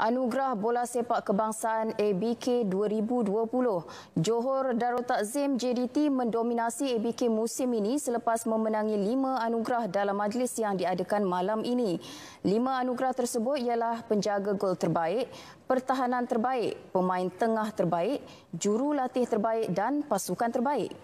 Anugerah Bola Sepak Kebangsaan ABK 2020. Johor Darul Takzim JDT mendominasi ABK musim ini selepas memenangi lima anugerah dalam majlis yang diadakan malam ini. Lima anugerah tersebut ialah penjaga gol terbaik, pertahanan terbaik, pemain tengah terbaik, jurulatih terbaik dan pasukan terbaik.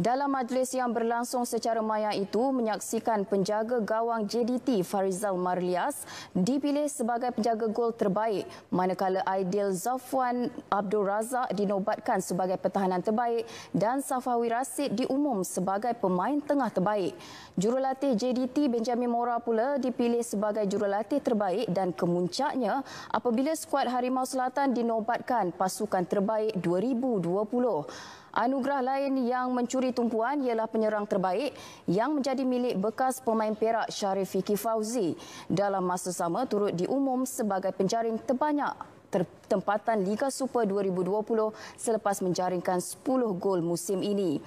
Dalam majlis yang berlangsung secara maya itu, menyaksikan penjaga gawang JDT Farizal Marlias dipilih sebagai penjaga gol terbaik, manakala Aidil Zafwan Abdul Razak dinobatkan sebagai pertahanan terbaik dan Safawi Rasid diumum sebagai pemain tengah terbaik. Jurulatih JDT Benjamin Mora pula dipilih sebagai jurulatih terbaik dan kemuncaknya apabila skuad Harimau Selatan dinobatkan pasukan terbaik 2020. Anugerah lain yang mencuri tumpuan ialah penyerang terbaik yang menjadi milik bekas pemain Perak Syarif Fikri Fauzi. Dalam masa sama turut diumum sebagai penjaring terbanyak tempatan Liga Super 2020 selepas menjaringkan 10 gol musim ini.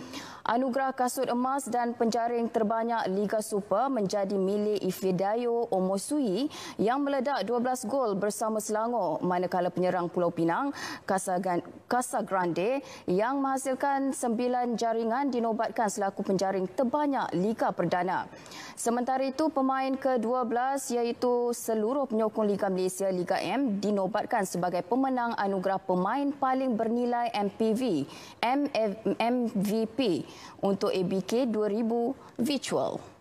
Anugerah kasut emas dan penjaring terbanyak Liga Super menjadi milik Ifedayo Omosui yang meledak 12 gol bersama Selangor manakala penyerang Pulau Pinang Casa Grande yang menghasilkan 9 jaringan dinobatkan selaku penjaring terbanyak Liga Perdana. Sementara itu, pemain ke-12 iaitu seluruh penyokong Liga Malaysia Liga M dinobatkan sebagai pemenang anugerah pemain paling bernilai MPV MVP untuk ABK 2000 Virtual.